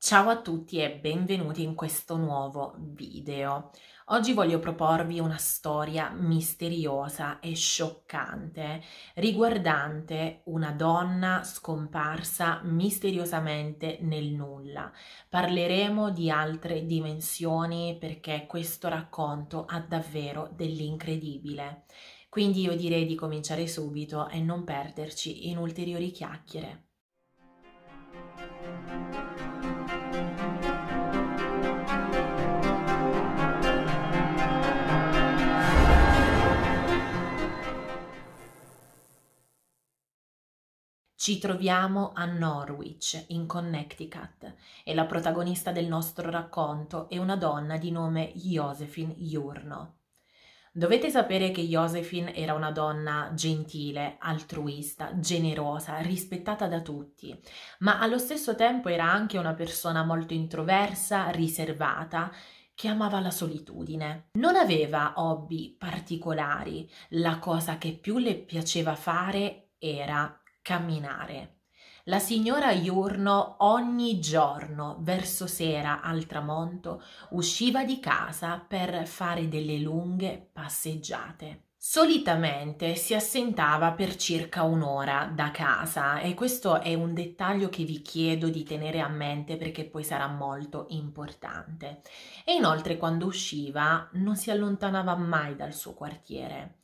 Ciao a tutti e benvenuti in questo nuovo video. Oggi voglio proporvi una storia misteriosa e scioccante riguardante una donna scomparsa misteriosamente nel nulla. Parleremo di altre dimensioni perché questo racconto ha davvero dell'incredibile. Quindi io direi di cominciare subito e non perderci in ulteriori chiacchiere. Ci troviamo a Norwich, in Connecticut, e la protagonista del nostro racconto è una donna di nome Josephine Iurno. Dovete sapere che Josephine era una donna gentile, altruista, generosa, rispettata da tutti, ma allo stesso tempo era anche una persona molto introversa, riservata che amava la solitudine. Non aveva hobby particolari, la cosa che più le piaceva fare era camminare. La signora Iurno ogni giorno verso sera al tramonto usciva di casa per fare delle lunghe passeggiate. Solitamente si assentava per circa un'ora da casa e questo è un dettaglio che vi chiedo di tenere a mente perché poi sarà molto importante. E inoltre quando usciva non si allontanava mai dal suo quartiere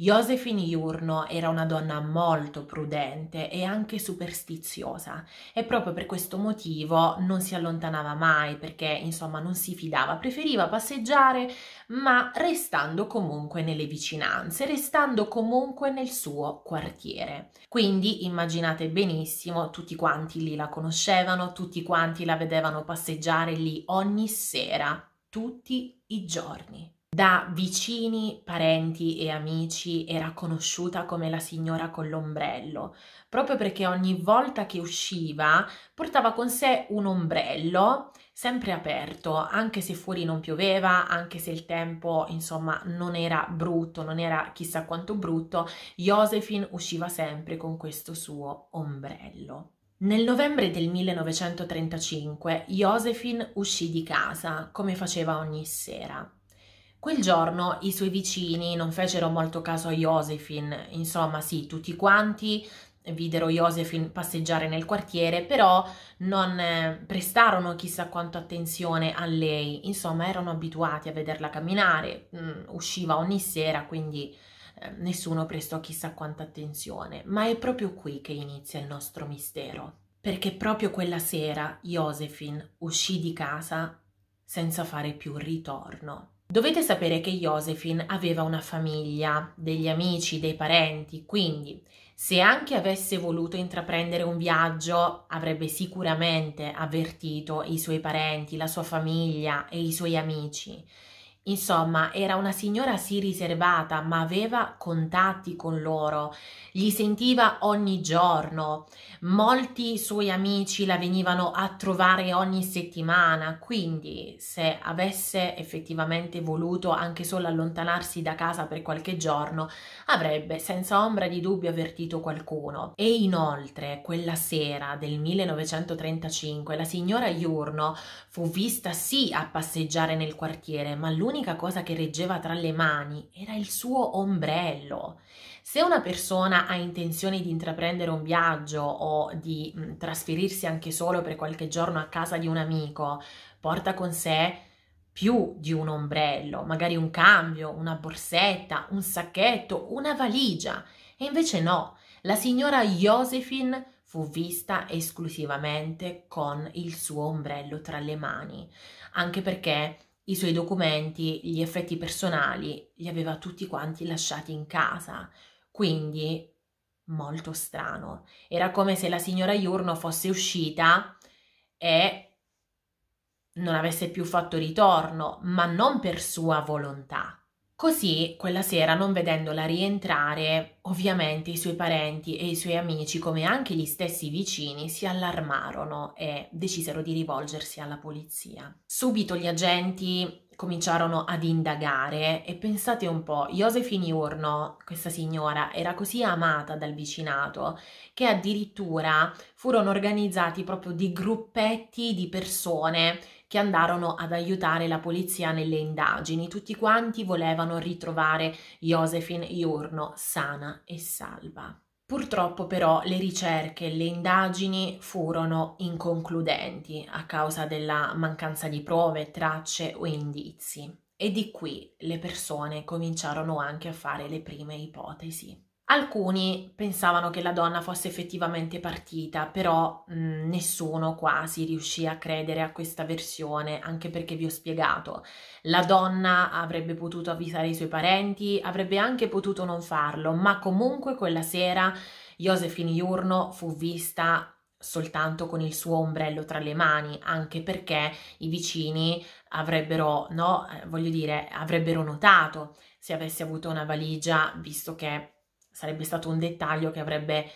Josephine Iurno era una donna molto prudente e anche superstiziosa e proprio per questo motivo non si allontanava mai perché insomma non si fidava, preferiva passeggiare ma restando comunque nelle vicinanze, restando comunque nel suo quartiere. Quindi immaginate benissimo, tutti quanti lì la conoscevano, tutti quanti la vedevano passeggiare lì ogni sera, tutti i giorni da vicini, parenti e amici era conosciuta come la signora con l'ombrello, proprio perché ogni volta che usciva portava con sé un ombrello sempre aperto, anche se fuori non pioveva, anche se il tempo, insomma, non era brutto, non era chissà quanto brutto, Josephine usciva sempre con questo suo ombrello. Nel novembre del 1935 Josephine uscì di casa, come faceva ogni sera. Quel giorno i suoi vicini non fecero molto caso a Josephine, insomma sì, tutti quanti videro Josephine passeggiare nel quartiere, però non eh, prestarono chissà quanto attenzione a lei, insomma erano abituati a vederla camminare, mm, usciva ogni sera, quindi eh, nessuno prestò chissà quanta attenzione, ma è proprio qui che inizia il nostro mistero, perché proprio quella sera Josephine uscì di casa senza fare più ritorno. Dovete sapere che Josephine aveva una famiglia, degli amici, dei parenti, quindi se anche avesse voluto intraprendere un viaggio avrebbe sicuramente avvertito i suoi parenti, la sua famiglia e i suoi amici. Insomma, era una signora sì riservata, ma aveva contatti con loro, li sentiva ogni giorno, molti suoi amici la venivano a trovare ogni settimana, quindi se avesse effettivamente voluto anche solo allontanarsi da casa per qualche giorno, avrebbe senza ombra di dubbio avvertito qualcuno. E inoltre, quella sera del 1935, la signora Iurno fu vista sì a passeggiare nel quartiere, ma lui l'unica cosa che reggeva tra le mani era il suo ombrello. Se una persona ha intenzione di intraprendere un viaggio o di mh, trasferirsi anche solo per qualche giorno a casa di un amico, porta con sé più di un ombrello, magari un cambio, una borsetta, un sacchetto, una valigia. E invece no, la signora Josephine fu vista esclusivamente con il suo ombrello tra le mani, anche perché i suoi documenti, gli effetti personali, li aveva tutti quanti lasciati in casa. Quindi molto strano. Era come se la signora Iurno fosse uscita e non avesse più fatto ritorno, ma non per sua volontà. Così, quella sera, non vedendola rientrare, ovviamente i suoi parenti e i suoi amici, come anche gli stessi vicini, si allarmarono e decisero di rivolgersi alla polizia. Subito gli agenti cominciarono ad indagare e pensate un po', Josephine Urno, questa signora, era così amata dal vicinato che addirittura furono organizzati proprio di gruppetti di persone che andarono ad aiutare la polizia nelle indagini. Tutti quanti volevano ritrovare Josephine Iorno sana e salva. Purtroppo però le ricerche e le indagini furono inconcludenti a causa della mancanza di prove, tracce o indizi e di qui le persone cominciarono anche a fare le prime ipotesi. Alcuni pensavano che la donna fosse effettivamente partita, però mh, mm, nessuno quasi riuscì a credere a questa versione, anche perché vi ho spiegato, la donna avrebbe potuto avvisare i suoi parenti, avrebbe anche potuto non farlo, ma comunque quella sera Josephine Iurno fu vista soltanto con il suo ombrello tra le mani, anche perché i vicini avrebbero, no, eh, voglio dire, avrebbero notato se avesse avuto una valigia, visto che sarebbe stato un dettaglio che avrebbe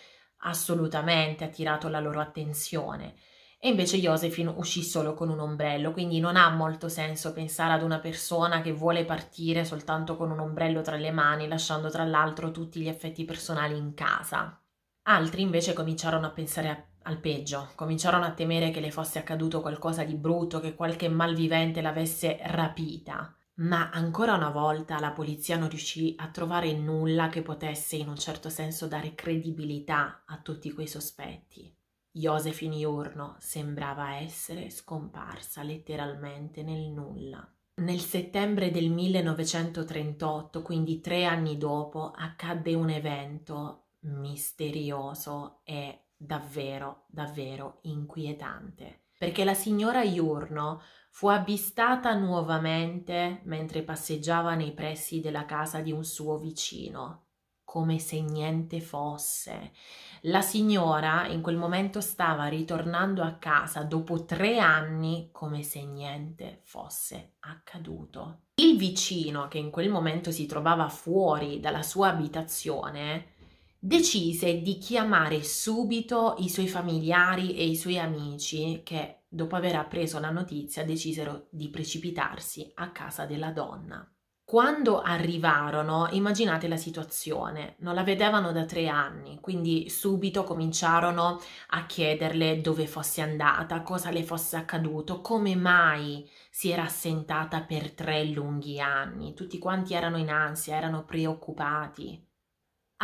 assolutamente attirato la loro attenzione. E invece Josephine uscì solo con un ombrello, quindi non ha molto senso pensare ad una persona che vuole partire soltanto con un ombrello tra le mani, lasciando tra l'altro tutti gli effetti personali in casa. Altri invece cominciarono a pensare a al peggio, cominciarono a temere che le fosse accaduto qualcosa di brutto, che qualche malvivente l'avesse rapita. Ma ancora una volta la polizia non riuscì a trovare nulla che potesse in un certo senso dare credibilità a tutti quei sospetti. Josephine Iurno sembrava essere scomparsa letteralmente nel nulla. Nel settembre del 1938, quindi tre anni dopo, accadde un evento misterioso e davvero, davvero inquietante. Perché la signora Iurno fu avvistata nuovamente mentre passeggiava nei pressi della casa di un suo vicino, come se niente fosse. La signora in quel momento stava ritornando a casa dopo tre anni come se niente fosse accaduto. Il vicino, che in quel momento si trovava fuori dalla sua abitazione, decise di chiamare subito i suoi familiari e i suoi amici che, dopo aver appreso la notizia, decisero di precipitarsi a casa della donna. Quando arrivarono, immaginate la situazione, non la vedevano da tre anni, quindi subito cominciarono a chiederle dove fosse andata, cosa le fosse accaduto, come mai si era assentata per tre lunghi anni. Tutti quanti erano in ansia, erano preoccupati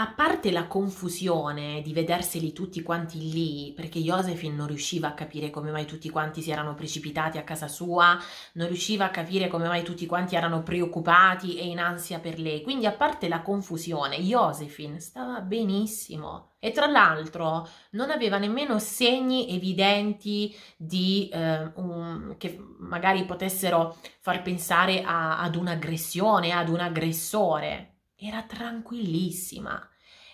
a parte la confusione di vederseli tutti quanti lì, perché Josephine non riusciva a capire come mai tutti quanti si erano precipitati a casa sua, non riusciva a capire come mai tutti quanti erano preoccupati e in ansia per lei. Quindi a parte la confusione, Josephine stava benissimo e tra l'altro non aveva nemmeno segni evidenti di, eh, un, che magari potessero far pensare a, ad un'aggressione, ad un aggressore era tranquillissima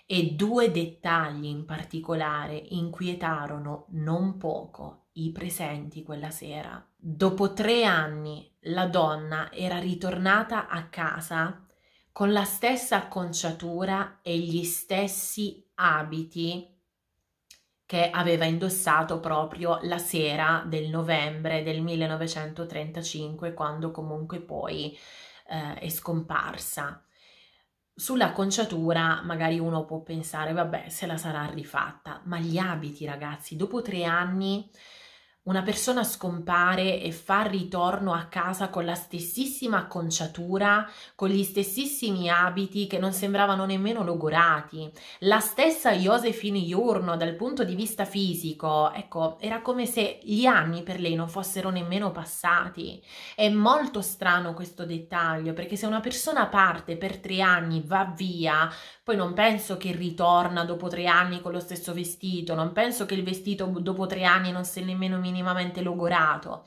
e due dettagli in particolare inquietarono non poco i presenti quella sera. Dopo tre anni la donna era ritornata a casa con la stessa acconciatura e gli stessi abiti che aveva indossato proprio la sera del novembre del 1935 quando comunque poi eh, è scomparsa Sull'acconciatura magari uno può pensare, vabbè, se la sarà rifatta, ma gli abiti ragazzi, dopo tre anni una persona scompare e fa ritorno a casa con la stessissima acconciatura, con gli stessissimi abiti che non sembravano nemmeno logorati. La stessa Josephine Iurno dal punto di vista fisico, ecco, era come se gli anni per lei non fossero nemmeno passati. È molto strano questo dettaglio, perché se una persona parte per tre anni, va via, poi non penso che ritorna dopo tre anni con lo stesso vestito, non penso che il vestito dopo tre anni non sia nemmeno minimo minimamente logorato.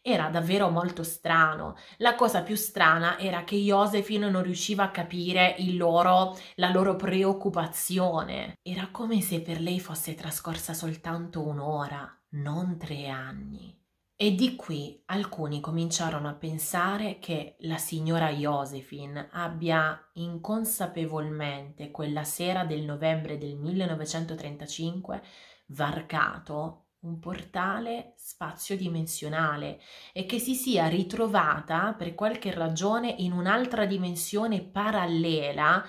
Era davvero molto strano. La cosa più strana era che Josephine non riusciva a capire loro, la loro preoccupazione. Era come se per lei fosse trascorsa soltanto un'ora, non tre anni. E di qui alcuni cominciarono a pensare che la signora Josephine abbia inconsapevolmente quella sera del novembre del 1935 varcato un portale spazio-dimensionale e che si sia ritrovata per qualche ragione in un'altra dimensione parallela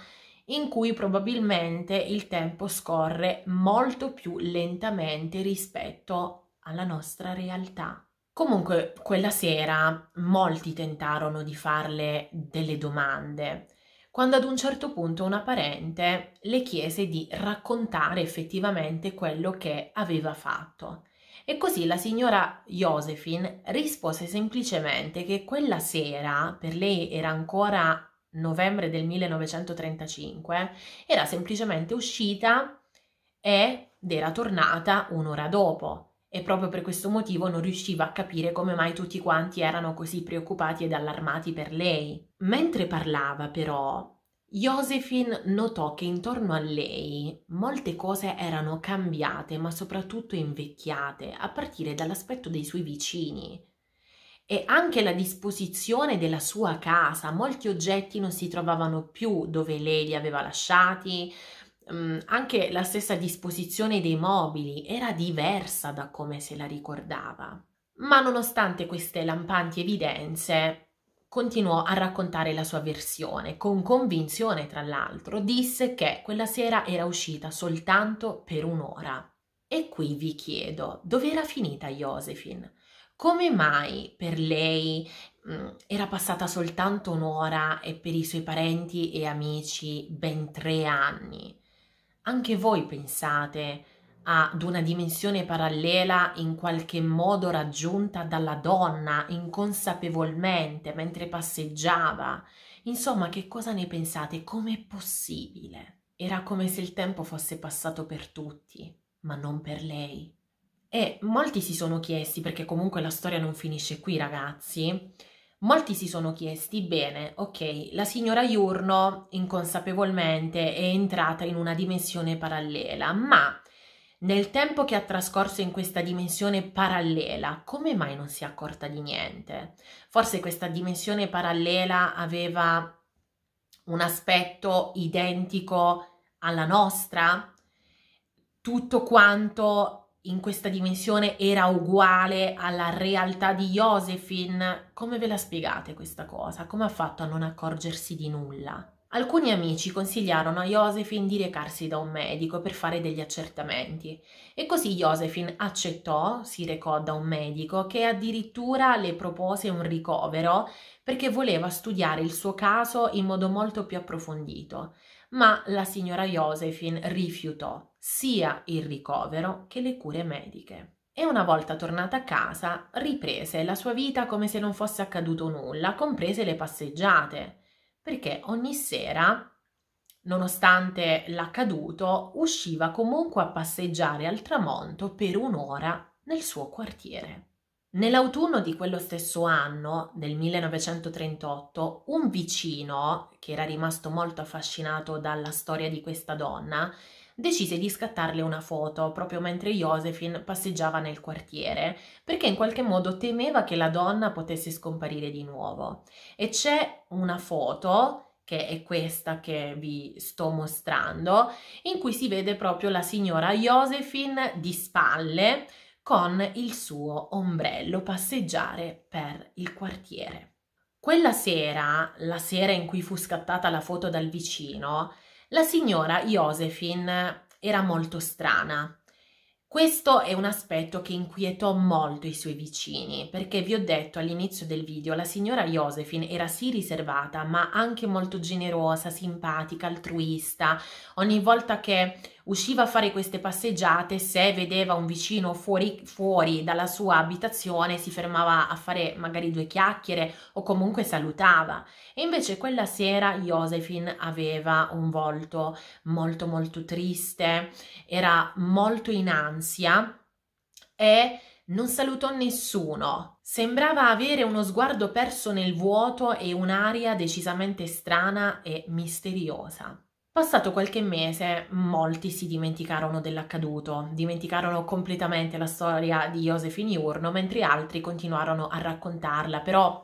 in cui probabilmente il tempo scorre molto più lentamente rispetto alla nostra realtà. Comunque, quella sera molti tentarono di farle delle domande quando ad un certo punto una parente le chiese di raccontare effettivamente quello che aveva fatto. E così la signora Josephine rispose semplicemente che quella sera, per lei era ancora novembre del 1935, era semplicemente uscita ed era tornata un'ora dopo e proprio per questo motivo non riusciva a capire come mai tutti quanti erano così preoccupati ed allarmati per lei. Mentre parlava, però, Josephine notò che intorno a lei molte cose erano cambiate, ma soprattutto invecchiate, a partire dall'aspetto dei suoi vicini e anche la disposizione della sua casa. Molti oggetti non si trovavano più dove lei li aveva lasciati, anche la stessa disposizione dei mobili era diversa da come se la ricordava. Ma nonostante queste lampanti evidenze, continuò a raccontare la sua versione, con convinzione tra l'altro, disse che quella sera era uscita soltanto per un'ora. E qui vi chiedo, dove era finita Josephine? Come mai per lei mh, era passata soltanto un'ora e per i suoi parenti e amici ben tre anni? anche voi pensate ad una dimensione parallela in qualche modo raggiunta dalla donna inconsapevolmente mentre passeggiava? Insomma, che cosa ne pensate? Com'è possibile? Era come se il tempo fosse passato per tutti, ma non per lei. E molti si sono chiesti, perché comunque la storia non finisce qui, ragazzi, Molti si sono chiesti, bene, ok, la signora Iurno inconsapevolmente è entrata in una dimensione parallela, ma nel tempo che ha trascorso in questa dimensione parallela, come mai non si è accorta di niente? Forse questa dimensione parallela aveva un aspetto identico alla nostra? Tutto quanto in questa dimensione era uguale alla realtà di Josephine. Come ve la spiegate questa cosa? Come ha fatto a non accorgersi di nulla? Alcuni amici consigliarono a Josephine di recarsi da un medico per fare degli accertamenti e così Josephine accettò, si recò da un medico che addirittura le propose un ricovero perché voleva studiare il suo caso in modo molto più approfondito, ma la signora Josephine rifiutò sia il ricovero che le cure mediche. E una volta tornata a casa, riprese la sua vita come se non fosse accaduto nulla, comprese le passeggiate, perché ogni sera, nonostante l'accaduto, usciva comunque a passeggiare al tramonto per un'ora nel suo quartiere. Nell'autunno di quello stesso anno, del 1938, un vicino, che era rimasto molto affascinato dalla storia di questa donna, decise di scattarle una foto proprio mentre Josephine passeggiava nel quartiere, perché in qualche modo temeva che la donna potesse scomparire di nuovo. E c'è una foto che è questa che vi sto mostrando, in cui si vede proprio la signora Josephine di spalle con il suo ombrello passeggiare per il quartiere. Quella sera, la sera in cui fu scattata la foto dal vicino, la signora Josephine era molto strana. Questo è un aspetto che inquietò molto i suoi vicini, perché vi ho detto all'inizio del video, la signora Josephine era sì riservata, ma anche molto generosa, simpatica, altruista. Ogni volta che usciva a fare queste passeggiate, se vedeva un vicino fuori, fuori dalla sua abitazione si fermava a fare magari due chiacchiere o comunque salutava. E invece quella sera Josephine aveva un volto molto molto triste, era molto in ansia e non salutò nessuno. Sembrava avere uno sguardo perso nel vuoto e un'aria decisamente strana e misteriosa. Passato qualche mese, molti si dimenticarono dell'accaduto, dimenticarono completamente la storia di Josephine Urno, mentre altri continuarono a raccontarla, però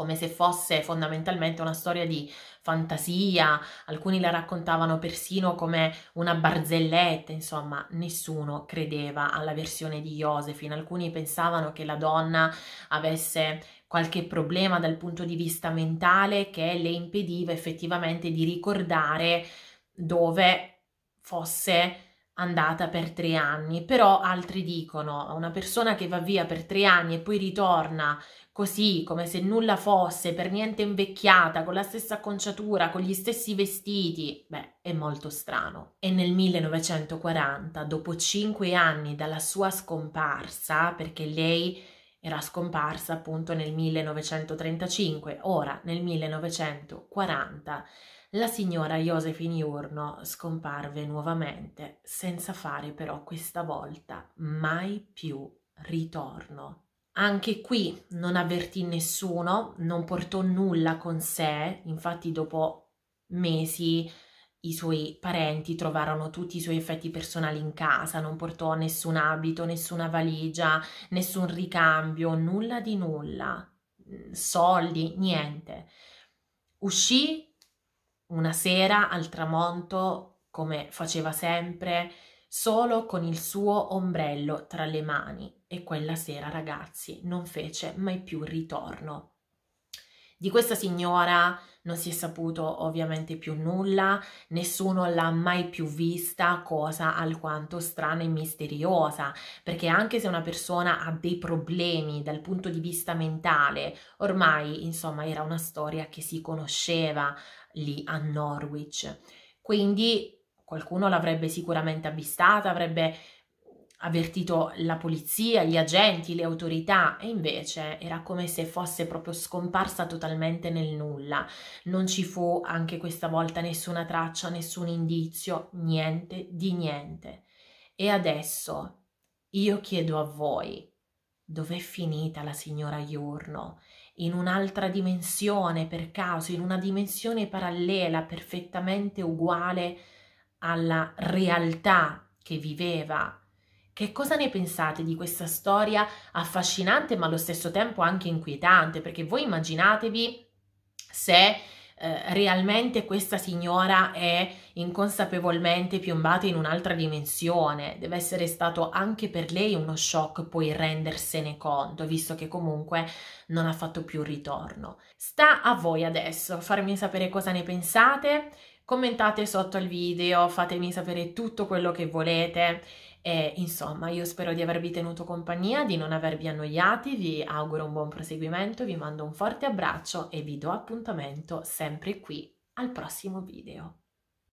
come se fosse fondamentalmente una storia di fantasia, alcuni la raccontavano persino come una barzelletta, insomma nessuno credeva alla versione di Josephine, alcuni pensavano che la donna avesse qualche problema dal punto di vista mentale che le impediva effettivamente di ricordare dove fosse andata per tre anni, però altri dicono una persona che va via per tre anni e poi ritorna così come se nulla fosse, per niente invecchiata, con la stessa acconciatura, con gli stessi vestiti, beh, è molto strano. E nel 1940, dopo cinque anni dalla sua scomparsa, perché lei era scomparsa appunto nel 1935, ora nel 1940, la signora Josephine Iurno scomparve nuovamente, senza fare però questa volta mai più ritorno. Anche qui non avvertì nessuno, non portò nulla con sé, infatti dopo mesi i suoi parenti trovarono tutti i suoi effetti personali in casa, non portò nessun abito, nessuna valigia, nessun ricambio, nulla di nulla, mm, soldi, niente. Uscì una sera al tramonto, come faceva sempre, solo con il suo ombrello tra le mani e quella sera, ragazzi, non fece mai più ritorno. Di questa signora non si è saputo ovviamente più nulla, nessuno l'ha mai più vista, cosa alquanto strana e misteriosa, perché anche se una persona ha dei problemi dal punto di vista mentale, ormai insomma era una storia che si conosceva lì a Norwich. Quindi qualcuno l'avrebbe sicuramente avvistata, avrebbe avvertito la polizia, gli agenti, le autorità e invece era come se fosse proprio scomparsa totalmente nel nulla. Non ci fu anche questa volta nessuna traccia, nessun indizio, niente di niente. E adesso io chiedo a voi, dov'è finita la signora Iurno? In un'altra dimensione per caso, in una dimensione parallela perfettamente uguale alla realtà che viveva che cosa ne pensate di questa storia affascinante ma allo stesso tempo anche inquietante? Perché voi immaginatevi se eh, realmente questa signora è inconsapevolmente piombata in un'altra dimensione, deve essere stato anche per lei uno shock poi rendersene conto, visto che comunque non ha fatto più ritorno. Sta a voi adesso farmi sapere cosa ne pensate, commentate sotto il video, fatemi sapere tutto quello che volete e insomma, io spero di avervi tenuto compagnia, di non avervi annoiati, vi auguro un buon proseguimento, vi mando un forte abbraccio e vi do appuntamento sempre qui al prossimo video.